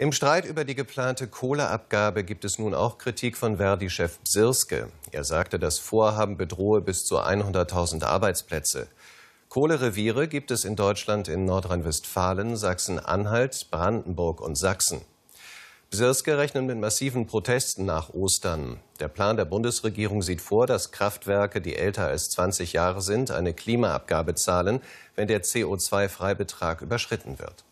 Im Streit über die geplante Kohleabgabe gibt es nun auch Kritik von Verdi-Chef Bsirske. Er sagte, das Vorhaben bedrohe bis zu 100.000 Arbeitsplätze. Kohlereviere gibt es in Deutschland in Nordrhein-Westfalen, Sachsen-Anhalt, Brandenburg und Sachsen. Bsirske rechnen mit massiven Protesten nach Ostern. Der Plan der Bundesregierung sieht vor, dass Kraftwerke, die älter als 20 Jahre sind, eine Klimaabgabe zahlen, wenn der CO2-Freibetrag überschritten wird.